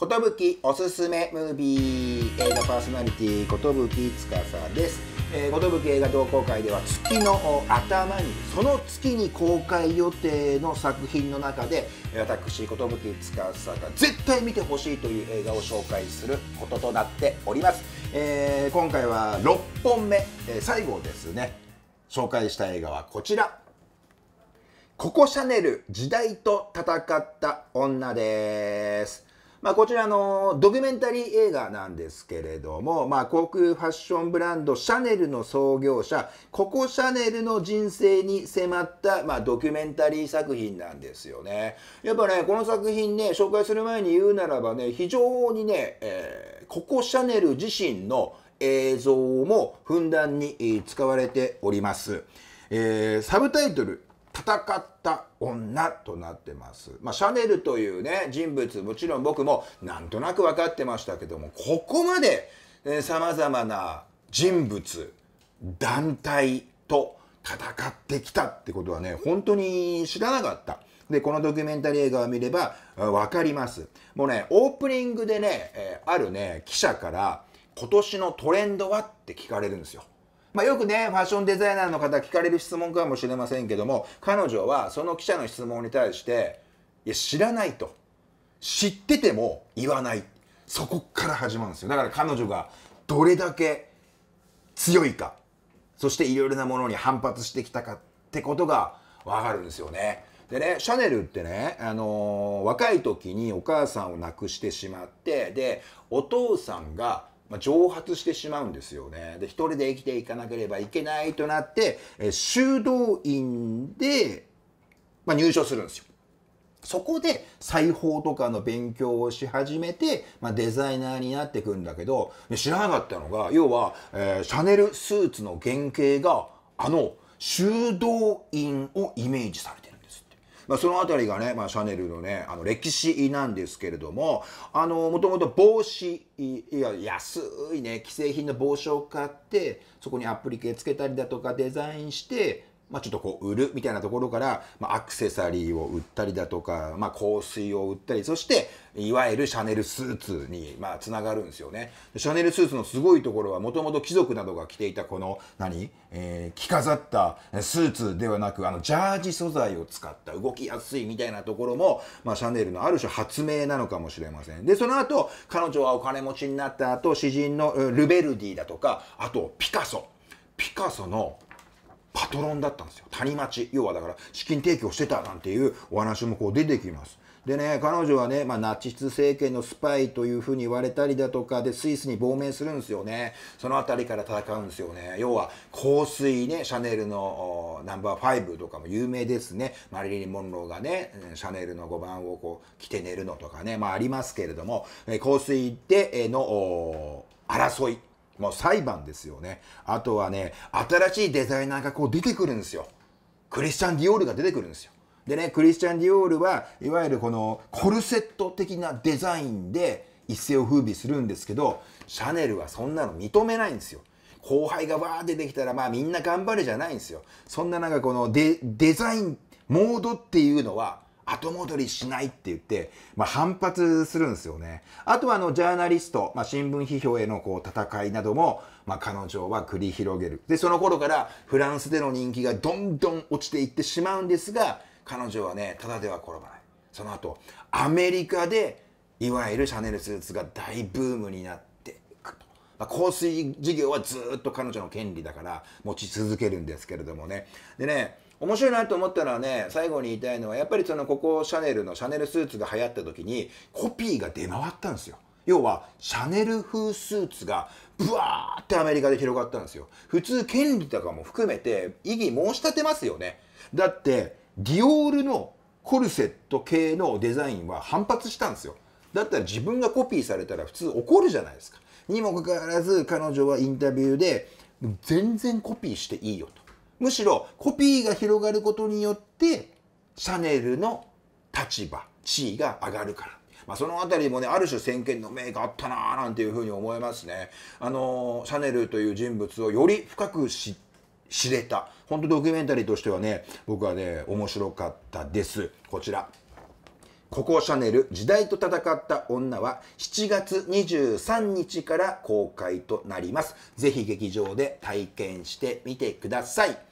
寿おすすめムービー映画パーソナリティ寿司です、えー、寿映画同好会では月の頭にその月に公開予定の作品の中で私寿司が絶対見てほしいという映画を紹介することとなっております、えー、今回は6本目、えー、最後ですね紹介した映画はこちら「ココシャネル時代と戦った女」ですまあ、こちらのドキュメンタリー映画なんですけれども、まあ、航空ファッションブランドシャネルの創業者ココ・シャネルの人生に迫った、まあ、ドキュメンタリー作品なんですよね。やっぱねこの作品ね紹介する前に言うならばね非常にね、えー、ココ・シャネル自身の映像もふんだんに使われております。えー、サブタイトル戦った女となってます。まあ、シャネルというね、人物、もちろん僕もなんとなく分かってましたけども、ここまで、えー、様々な人物、団体と戦ってきたってことはね、本当に知らなかった。で、このドキュメンタリー映画を見れば分かります。もうね、オープニングでね、えー、あるね、記者から、今年のトレンドはって聞かれるんですよ。まあ、よくね、ファッションデザイナーの方聞かれる質問かもしれませんけども、彼女はその記者の質問に対して、いや、知らないと。知ってても言わない。そこから始まるんですよ。だから彼女がどれだけ強いか、そしていろいろなものに反発してきたかってことがわかるんですよね。でね、シャネルってね、あのー、若い時にお母さんを亡くしてしまって、で、お父さんがまあ、蒸発してしまうんですよね。で、一人で生きていかなければいけないとなって、えー、修道院で、まあ、入所するんですよ。そこで裁縫とかの勉強をし始めて、まあ、デザイナーになってくんだけど、知らなかったのが、要は、えー、シャネルスーツの原型が、あの、修道院をイメージされてまあ、そのあたりがね、まあ、シャネルのね、あの歴史なんですけれども、あの、もともと帽子、いや、安いね、既製品の帽子を買って、そこにアプリケつけたりだとかデザインして、まあ、ちょっとこう売るみたいなところから、まあ、アクセサリーを売ったりだとか、まあ、香水を売ったりそしていわゆるシャネルスーツにまあつながるんですよねシャネルスーツのすごいところはもともと貴族などが着ていたこの何、えー、着飾ったスーツではなくあのジャージ素材を使った動きやすいみたいなところも、まあ、シャネルのある種発明なのかもしれませんでその後彼女はお金持ちになった後詩人のルベルディだとかあとピカソピカソのパトロンだったんですよ。谷町。要はだから資金提供してたなんていうお話もこう出てきます。でね、彼女はね、まあ、ナチス政権のスパイというふうに言われたりだとか、で、スイスに亡命するんですよね。そのあたりから戦うんですよね。要は、香水ね、シャネルのナンバー5とかも有名ですね。マリリン・モンローがね、シャネルの5番をこう、着て寝るのとかね、まあありますけれども、香水での争い。もあ、裁判ですよね。あとはね、新しいデザイナーがこう出てくるんですよ。クリスチャン・ディオールが出てくるんですよ。でね、クリスチャン・ディオールはいわゆるこのコルセット的なデザインで一世を風靡するんですけど、シャネルはそんなの認めないんですよ。後輩がわー出てきたら、まあみんな頑張れじゃないんですよ。そんななんかこのデデザイン、モードっていうのは後戻りしないって言って、まあ、反発するんですよね。あとはあのジャーナリスト、まあ、新聞批評へのこう戦いなども、まあ、彼女は繰り広げる。で、その頃からフランスでの人気がどんどん落ちていってしまうんですが、彼女はね、ただでは転ばない。その後、アメリカで、いわゆるシャネルスーツが大ブームになっていくま香水事業はずっと彼女の権利だから持ち続けるんですけれどもね。でね、面白いなと思ったのはね、最後に言いたいのは、やっぱりそのここシャネルのシャネルスーツが流行った時に、コピーが出回ったんですよ。要は、シャネル風スーツが、ブワーってアメリカで広がったんですよ。普通、権利とかも含めて、異議申し立てますよね。だって、ディオールのコルセット系のデザインは反発したんですよ。だったら自分がコピーされたら普通怒るじゃないですか。にもかかわらず彼女はインタビューで全然コピーしていいよと。むしろコピーが広がることによってシャネルの立場地位が上がるから。まあ、その辺りもねある種先見の明があったなーなんていうふうに思いますね。あのシャネルという人物をより深く知知れた本当ドキュメンタリーとしてはね僕はね面白かったです。こちらここシャネル時代と戦った女は7月23日から公開となります。ぜひ劇場で体験してみてください。